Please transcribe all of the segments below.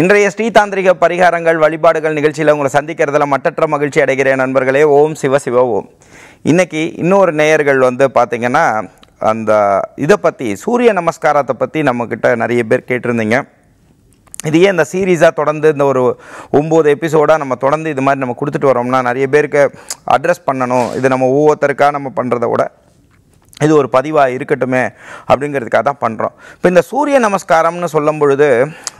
இன்றைய ஸ்ரீதாந்திரிக பரிகாரங்கள் வழிபாடுகள் நிகழ்ச்சியில் உங்களை சந்திக்கிறதுல மட்டற்ற மகிழ்ச்சி அடைகிறேன் நண்பர்களே ஓம் சிவ சிவ ஓம் இன்றைக்கி இன்னொரு நேயர்கள் வந்து பார்த்திங்கன்னா அந்த இதை பற்றி சூரிய நமஸ்காரத்தை பற்றி நம்மக்கிட்ட நிறைய பேர் கேட்டிருந்தீங்க இதையே இந்த சீரீஸாக தொடர்ந்து இந்த ஒரு ஒம்பது எபிசோடாக நம்ம தொடர்ந்து இது மாதிரி நம்ம கொடுத்துட்டு வரோம்னா நிறைய பேருக்கு அட்ரஸ் பண்ணணும் இது நம்ம ஒவ்வொருத்தருக்காக நம்ம பண்ணுறத விட இது ஒரு பதிவாக இருக்கட்டுமே அப்படிங்கிறதுக்காக தான் பண்ணுறோம் இப்போ இந்த சூரிய நமஸ்காரம்னு சொல்லும் பொழுது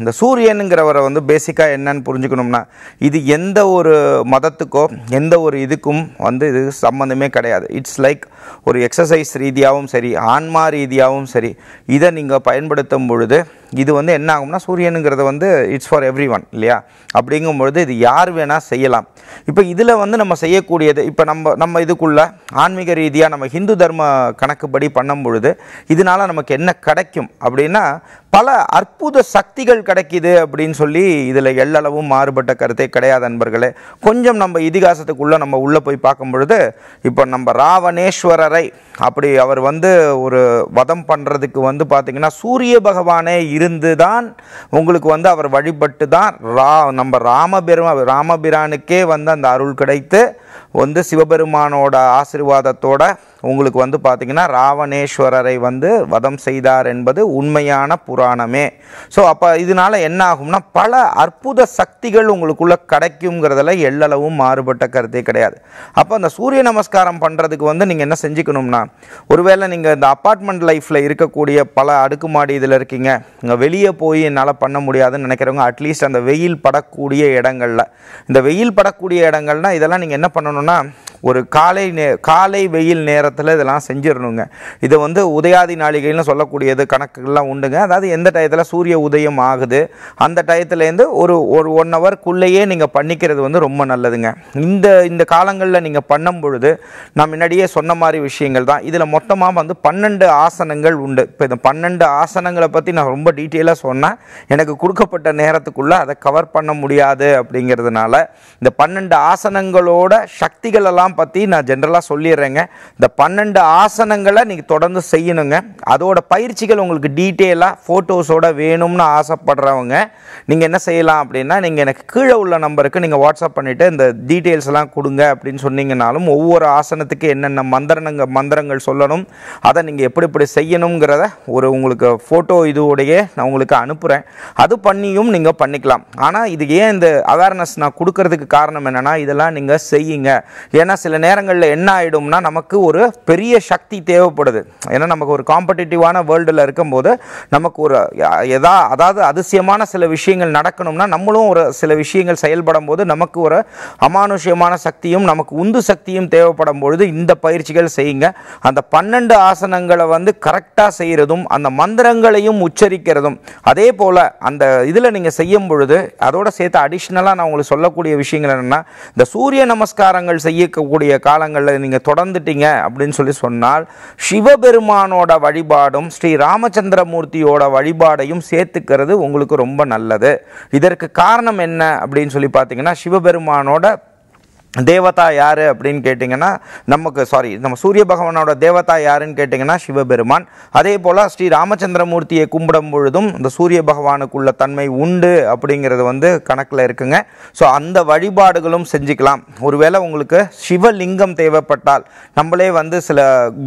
இந்த சூரியனுங்கிறவரை வந்து பேசிக்காக என்னன்னு புரிஞ்சுக்கணும்னா இது எந்த ஒரு மதத்துக்கோ எந்த ஒரு இதுக்கும் வந்து இது சம்மந்தமே கிடையாது இட்ஸ் லைக் ஒரு எக்ஸசைஸ் ரீதியாகவும் சரி ஆன்மா ரீதியாகவும் சரி இதை நீங்கள் பயன்படுத்தும் பொழுது இது வந்து என்ன ஆகும்னா சூரியனுங்கிறது வந்து இட்ஸ் ஃபார் எவ்ரி ஒன் இல்லையா அப்படிங்கும்பொழுது இது யார் வேணால் செய்யலாம் இப்போ இதில் வந்து நம்ம செய்யக்கூடியது இப்போ நம்ம நம்ம இதுக்குள்ளே ஆன்மீக ரீதியாக நம்ம ஹிந்து தர்ம கணக்குப்படி பண்ணும் பொழுது இதனால் நமக்கு என்ன கிடைக்கும் அப்படின்னா பல அற்புத சக்திகள் கிடைக்கிது அப்படின்னு சொல்லி இதில் எல்லளவும் மாறுபட்ட கருத்தே கிடையாது அன்பர்களே கொஞ்சம் நம்ம இதிகாசத்துக்குள்ளே நம்ம உள்ளே போய் பார்க்கும் பொழுது இப்போ நம்ம ராவணேஸ்வரரை அப்படி அவர் வந்து ஒரு வதம் பண்ணுறதுக்கு வந்து பார்த்திங்கன்னா சூரிய பகவானே இருந்து தான் உங்களுக்கு வந்து அவர் வழிபட்டு தான் ரா நம்ம ராமபிரம ராமபிரானுக்கே வந்து அந்த அருள் கிடைத்து வந்து சிவபெருமானோட ஆசிர்வாதத்தோட உங்களுக்கு வந்து பார்த்திங்கன்னா ராவணேஸ்வரரை வந்து வதம் செய்தார் என்பது உண்மையான புராணமே ஸோ அப்போ இதனால் என்ன ஆகும்னா பல அற்புத சக்திகள் உங்களுக்குள்ளே கிடைக்குங்கிறதுல எள்ளளவும் மாறுபட்ட கருத்தே கிடையாது அப்போ அந்த சூரிய நமஸ்காரம் பண்ணுறதுக்கு வந்து நீங்கள் என்ன செஞ்சுக்கணும்னா ஒருவேளை நீங்கள் இந்த அப்பார்ட்மெண்ட் லைஃப்பில் இருக்கக்கூடிய பல அடுக்குமாடி இதில் இருக்கீங்க இங்கே வெளியே போய் என்னால் பண்ண முடியாதுன்னு நினைக்கிறவங்க அட்லீஸ்ட் அந்த வெயில் படக்கூடிய இடங்களில் இந்த வெயில் படக்கூடிய இடங்கள்னால் இதெல்லாம் நீங்கள் என்ன பண்ணணும் சொல்லணுன்னா ஒரு காலை நே காலை வெயில் நேரத்தில் இதெல்லாம் செஞ்சிடணுங்க இதை வந்து உதயாதி நாளிகைன்னு சொல்லக்கூடியது கணக்குகள்லாம் உண்டுங்க அதாவது எந்த டயத்தில் சூரிய உதயம் ஆகுது அந்த டயத்துலேருந்து ஒரு ஒரு ஒன் ஹவர்க்குள்ளேயே நீங்கள் பண்ணிக்கிறது வந்து ரொம்ப நல்லதுங்க இந்த இந்த காலங்களில் நீங்கள் பண்ணும் பொழுது நான் முன்னாடியே சொன்ன மாதிரி விஷயங்கள் தான் இதில் மொத்தமாக வந்து பன்னெண்டு ஆசனங்கள் உண்டு இப்போ இந்த பன்னெண்டு ஆசனங்களை பற்றி நான் ரொம்ப டீட்டெயிலாக சொன்னேன் எனக்கு கொடுக்கப்பட்ட நேரத்துக்குள்ளே அதை கவர் பண்ண முடியாது அப்படிங்கிறதுனால இந்த பன்னெண்டு ஆசனங்களோட சக்திகள் இதெல்லாம் பற்றி நான் ஜென்ரலாக சொல்லிடுறேங்க இந்த பன்னெண்டு ஆசனங்களை நீங்கள் தொடர்ந்து செய்யணுங்க அதோட பயிற்சிகள் உங்களுக்கு டீட்டெயிலாக ஃபோட்டோஸோட வேணும்னு ஆசைப்படுறவங்க நீங்கள் என்ன செய்யலாம் அப்படின்னா நீங்கள் எனக்கு கீழே உள்ள நம்பருக்கு நீங்கள் வாட்ஸ்அப் பண்ணிவிட்டு இந்த டீட்டெயில்ஸ்லாம் கொடுங்க அப்படின்னு சொன்னீங்கனாலும் ஒவ்வொரு ஆசனத்துக்கு என்னென்ன மந்திரங்க மந்திரங்கள் சொல்லணும் அதை நீங்கள் எப்படி எப்படி செய்யணுங்கிறத ஒரு உங்களுக்கு ஃபோட்டோ இதோடைய நான் உங்களுக்கு அனுப்புகிறேன் அது பண்ணியும் நீங்கள் பண்ணிக்கலாம் ஆனால் இது ஏன் இந்த அவேர்னஸ் நான் கொடுக்கறதுக்கு காரணம் என்னென்னா இதெல்லாம் நீங்கள் செய்யுங்க ஏன்னா சில நேரங்களில் என்ன ஆகிடும்னா நமக்கு ஒரு பெரிய சக்தி தேவைப்படுது ஏன்னா நமக்கு ஒரு காம்படிட்டிவான வேர்ல்டில் இருக்கும்போது நமக்கு ஒரு எதா அதாவது அதிசயமான சில விஷயங்கள் நடக்கணும்னா நம்மளும் ஒரு சில விஷயங்கள் செயல்படும் போது நமக்கு ஒரு அமானுஷ்யமான சக்தியும் நமக்கு உந்து சக்தியும் தேவைப்படும் பொழுது இந்த பயிற்சிகள் செய்யுங்க அந்த பன்னெண்டு ஆசனங்களை வந்து கரெக்டாக செய்கிறதும் அந்த மந்திரங்களையும் உச்சரிக்கிறதும் அதே போல் அந்த இதில் நீங்கள் செய்யும் பொழுது அதோடு சேர்த்து அடிஷ்னலாக நான் உங்களுக்கு சொல்லக்கூடிய விஷயங்கள் என்னென்னா இந்த சூரிய நமஸ்காரங்கள் செய்ய இருக்கக்கூடிய காலங்களில் நீங்கள் தொடர்ந்துட்டீங்க அப்படின்னு சொல்லி சொன்னால் சிவபெருமானோட வழிபாடும் ஸ்ரீ ராமச்சந்திரமூர்த்தியோட வழிபாடையும் சேர்த்துக்கிறது உங்களுக்கு ரொம்ப நல்லது இதற்கு காரணம் என்ன அப்படின்னு சொல்லி பார்த்தீங்கன்னா சிவபெருமானோட தேவதா யார் அப்படின்னு கேட்டிங்கன்னா நமக்கு சாரி நம்ம சூரிய பகவானோட தேவதா யாருன்னு கேட்டிங்கன்னா சிவபெருமான் அதே போல் ஸ்ரீ ராமச்சந்திரமூர்த்தியை கும்பிடும் பொழுதும் இந்த சூரிய பகவானுக்குள்ள தன்மை உண்டு அப்படிங்கிறது வந்து கணக்கில் இருக்குங்க ஸோ அந்த வழிபாடுகளும் செஞ்சுக்கலாம் ஒருவேளை உங்களுக்கு சிவலிங்கம் தேவைப்பட்டால் நம்மளே வந்து சில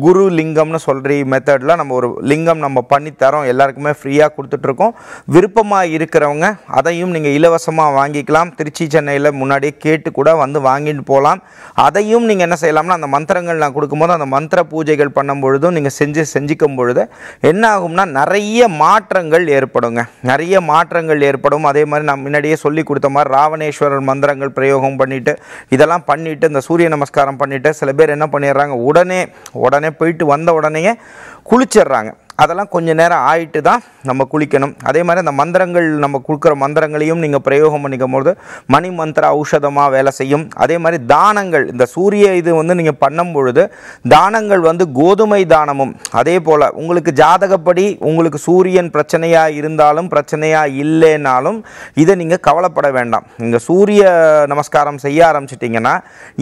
குரு லிங்கம்னு சொல்கிற மெத்தடில் நம்ம ஒரு லிங்கம் நம்ம பண்ணித்தரோம் எல்லாருக்குமே ஃப்ரீயாக கொடுத்துட்ருக்கோம் விருப்பமாக இருக்கிறவங்க அதையும் நீங்கள் இலவசமாக வாங்கிக்கலாம் திருச்சி சென்னையில் முன்னாடியே கேட்டு கூட வந்து வாங்கி பண்ணிட்டு போகலாம் அதையும் நீங்கள் என்ன செய்யலாம்னா அந்த மந்திரங்கள் நான் கொடுக்கும்போது அந்த மந்திர பூஜைகள் பண்ணும் பொழுதும் நீங்கள் செஞ்சு செஞ்சுக்கும் பொழுது என்ன ஆகும்னா நிறைய மாற்றங்கள் ஏற்படுங்க நிறைய மாற்றங்கள் ஏற்படும் அதே மாதிரி நான் முன்னாடியே சொல்லி கொடுத்த மாதிரி ராவணேஸ்வரர் மந்திரங்கள் பிரயோகம் பண்ணிவிட்டு இதெல்லாம் பண்ணிவிட்டு இந்த சூரிய நமஸ்காரம் பண்ணிவிட்டு சில பேர் என்ன பண்ணிடுறாங்க உடனே உடனே போயிட்டு வந்த உடனேயே குளிச்சிடுறாங்க அதெல்லாம் கொஞ்சம் நேரம் ஆயிட்டு தான் நம்ம குளிக்கணும் அதே மாதிரி அந்த மந்திரங்கள் நம்ம கொடுக்குற மந்திரங்களையும் நீங்கள் பிரயோகம் பண்ணிக்கும் போது மணி மந்திர ஔஷதமாக வேலை செய்யும் அதே மாதிரி தானங்கள் இந்த சூரிய இது வந்து நீங்கள் பண்ணும் பொழுது தானங்கள் வந்து கோதுமை தானமும் அதே போல் உங்களுக்கு ஜாதகப்படி உங்களுக்கு சூரியன் பிரச்சனையாக இருந்தாலும் பிரச்சனையாக இல்லைனாலும் இதை நீங்கள் கவலைப்பட வேண்டாம் நீங்கள் சூரிய நமஸ்காரம் செய்ய ஆரம்பிச்சிட்டிங்கன்னா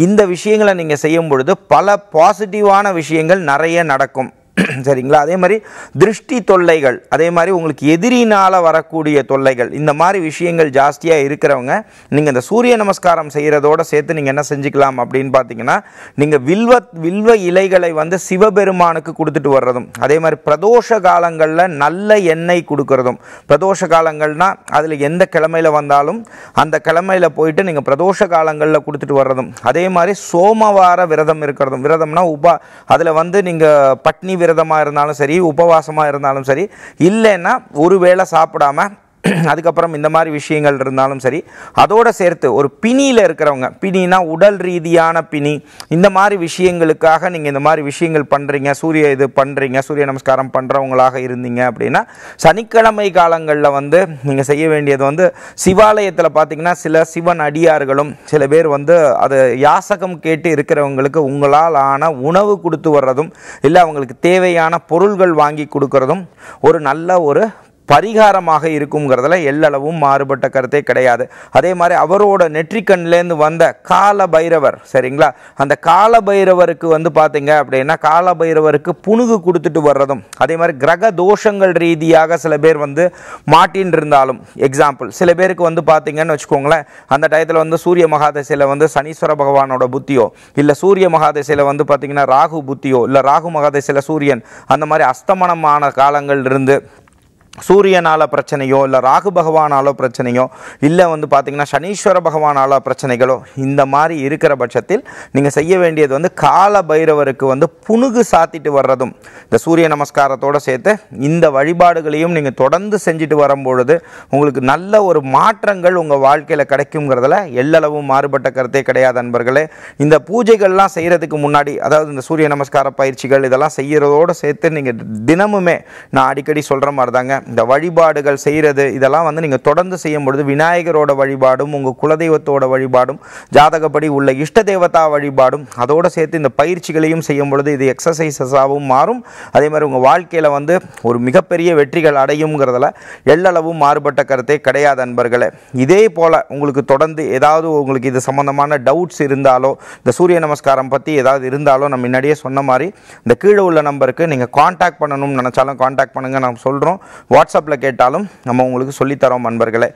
இந்த விஷயங்களை நீங்கள் செய்யும் பொழுது பல பாசிட்டிவான விஷயங்கள் நிறைய நடக்கும் சரிங்களா அதே மாதிரி திருஷ்டி தொல்லைகள் அதே மாதிரி உங்களுக்கு எதிரினால் வரக்கூடிய தொல்லைகள் இந்த மாதிரி விஷயங்கள் ஜாஸ்தியாக இருக்கிறவங்க நீங்கள் இந்த சூரிய நமஸ்காரம் செய்கிறதோடு சேர்த்து நீங்கள் என்ன செஞ்சுக்கலாம் அப்படின்னு பார்த்தீங்கன்னா நீங்கள் வில்வ வில்வ இலைகளை வந்து சிவபெருமானுக்கு கொடுத்துட்டு வர்றதும் அதே மாதிரி பிரதோஷ காலங்களில் நல்ல எண்ணெய் கொடுக்கறதும் பிரதோஷ காலங்கள்னால் அதில் எந்த கிழமையில் வந்தாலும் அந்த கிழமையில் போயிட்டு நீங்கள் பிரதோஷ காலங்களில் கொடுத்துட்டு வர்றதும் அதே மாதிரி சோமவார விரதம் இருக்கிறதும் விரதம்னா உபா அதில் வந்து நீங்கள் பட்னி விரதம் விரதமாக இருந்தாலும் சரி உபவாசமாக இருந்தாலும் சரி இல்லைன்னா ஒருவேளை சாப்பிடாம அதுக்கப்புறம் இந்த மாதிரி விஷயங்கள் இருந்தாலும் சரி அதோடு சேர்த்து ஒரு பிணியில் இருக்கிறவங்க பிணினா உடல் ரீதியான பிணி இந்த மாதிரி விஷயங்களுக்காக நீங்கள் இந்த மாதிரி விஷயங்கள் பண்ணுறீங்க சூரிய இது பண்ணுறீங்க சூரிய நமஸ்காரம் பண்ணுறவங்களாக இருந்தீங்க அப்படின்னா சனிக்கிழமை காலங்களில் வந்து நீங்கள் செய்ய வேண்டியது வந்து சிவாலயத்தில் பார்த்தீங்கன்னா சில சிவன் அடியார்களும் சில பேர் வந்து அது யாசகம் கேட்டு இருக்கிறவங்களுக்கு உங்களால் ஆன உணவு கொடுத்து வர்றதும் இல்லை அவங்களுக்கு தேவையான பொருள்கள் வாங்கி கொடுக்கறதும் ஒரு நல்ல ஒரு பரிகாரமாக இருக்குங்கிறதுல எல்லளவும் மாறுபட்ட கருத்தே கிடையாது அதே மாதிரி அவரோட நெற்றிக்கண்லேருந்து வந்த கால பைரவர் சரிங்களா அந்த கால பைரவருக்கு வந்து பார்த்தீங்க அப்படின்னா கால பைரவருக்கு புணுகு கொடுத்துட்டு வர்றதும் அதே மாதிரி கிரக தோஷங்கள் ரீதியாக சில பேர் வந்து மாட்டின் இருந்தாலும் எக்ஸாம்பிள் சில பேருக்கு வந்து பார்த்தீங்கன்னு வச்சுக்கோங்களேன் அந்த டயத்தில் வந்து சூரிய மகாதசையில் வந்து சனீஸ்வர பகவானோட புத்தியோ இல்லை சூரிய மகாதசையில் வந்து பார்த்தீங்கன்னா ராகு புத்தியோ இல்லை ராகு மகாதசையில் சூரியன் அந்த மாதிரி அஸ்தமனமான காலங்கள் இருந்து சூரியனால் பிரச்சனையோ இல்லை ராகு பகவானால பிரச்சனையோ இல்லை வந்து பார்த்திங்கன்னா சனீஸ்வர பகவானால பிரச்சனைகளோ இந்த மாதிரி இருக்கிற பட்சத்தில் நீங்கள் செய்ய வேண்டியது வந்து கால பைரவருக்கு வந்து புணுகு சாத்திட்டு வர்றதும் இந்த சூரிய நமஸ்காரத்தோடு சேர்த்து இந்த வழிபாடுகளையும் நீங்கள் தொடர்ந்து செஞ்சுட்டு வரும்பொழுது உங்களுக்கு நல்ல ஒரு மாற்றங்கள் உங்கள் வாழ்க்கையில் கிடைக்குங்கிறதுல எல்லளவும் மாறுபட்ட கருத்தே கிடையாது நண்பர்களே இந்த பூஜைகள்லாம் செய்கிறதுக்கு முன்னாடி அதாவது இந்த சூரிய நமஸ்கார பயிற்சிகள் இதெல்லாம் செய்கிறதோடு சேர்த்து நீங்கள் தினமுமே நான் அடிக்கடி சொல்கிற மாதிரி தாங்க இந்த வழிபாடுகள் செய்கிறது இதெல்லாம் வந்து நீங்கள் தொடர்ந்து செய்யும் பொழுது விநாயகரோட வழிபாடும் உங்கள் குலதெய்வத்தோட வழிபாடும் ஜாதகப்படி உள்ள இஷ்ட தேவதா வழிபாடும் அதோடு சேர்த்து இந்த பயிற்சிகளையும் செய்யும் பொழுது இது எக்ஸசைசஸாகவும் மாறும் அதே மாதிரி உங்கள் வாழ்க்கையில் வந்து ஒரு மிகப்பெரிய வெற்றிகள் அடையும்ங்கிறதுல எள்ளளவும் மாறுபட்ட கருத்தே கிடையாது அன்பர்களே இதே போல் உங்களுக்கு தொடர்ந்து ஏதாவது உங்களுக்கு இது சம்மந்தமான டவுட்ஸ் இருந்தாலோ இந்த சூரிய நமஸ்காரம் பற்றி ஏதாவது இருந்தாலோ நம்ம முன்னாடியே சொன்ன மாதிரி இந்த கீழே உள்ள நம்பருக்கு நீங்கள் காண்டாக்ட் பண்ணணும்னு நினச்சாலும் காண்டாக்ட் பண்ணுங்கள் நம்ம சொல்கிறோம் வாட்ஸ்அப்பில் கேட்டாலும் நம்ம உங்களுக்கு சொல்லித்தரோம் நண்பர்களை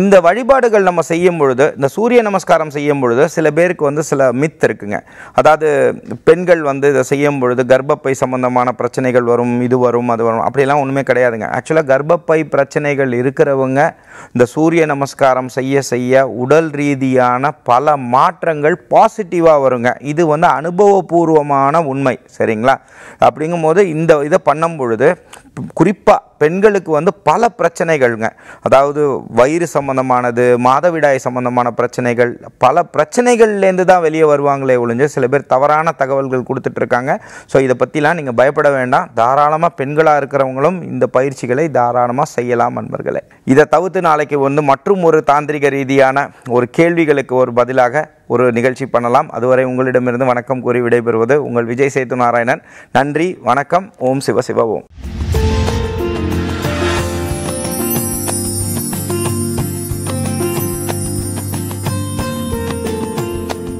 இந்த வழிபாடுகள் நம்ம செய்யும் பொழுது இந்த சூரிய நமஸ்காரம் செய்யும் பொழுது சில பேருக்கு வந்து சில மித் இருக்குங்க அதாவது பெண்கள் வந்து இதை செய்யும் பொழுது கர்ப்பப்பை சம்மந்தமான பிரச்சனைகள் வரும் இது வரும் அது வரும் அப்படிலாம் ஒன்றுமே கிடையாதுங்க ஆக்சுவலாக கர்ப்பப்பை பிரச்சனைகள் இருக்கிறவங்க இந்த சூரிய நமஸ்காரம் செய்ய செய்ய உடல் ரீதியான பல மாற்றங்கள் பாசிட்டிவாக வருங்க இது வந்து அனுபவபூர்வமான உண்மை சரிங்களா அப்படிங்கும்போது இந்த இதை பண்ணும் பொழுது குறிப்பாக பெண்களுக்கு வந்து பல பிரச்சனைகள்ங்க அதாவது வயிறு சம்மந்தமானது மாதவிடாய் சம்மந்தமான பிரச்சனைகள் பல பிரச்சனைகள்லேருந்து தான் வெளியே வருவாங்களே ஒழிஞ்சு சில பேர் தவறான தகவல்கள் கொடுத்துட்ருக்காங்க ஸோ இதை பற்றிலாம் நீங்கள் பயப்பட வேண்டாம் தாராளமாக பெண்களாக இருக்கிறவங்களும் இந்த பயிற்சிகளை தாராளமாக செய்யலாம் நண்பர்களே இதை தவிர்த்து நாளைக்கு வந்து மற்றும் ஒரு தாந்திரிக ரீதியான ஒரு கேள்விகளுக்கு ஒரு பதிலாக ஒரு நிகழ்ச்சி பண்ணலாம் அதுவரை உங்களிடமிருந்து வணக்கம் கூறி விடைபெறுவது உங்கள் விஜய் சேது நாராயணன் நன்றி வணக்கம் ஓம் சிவசிவ ஓம்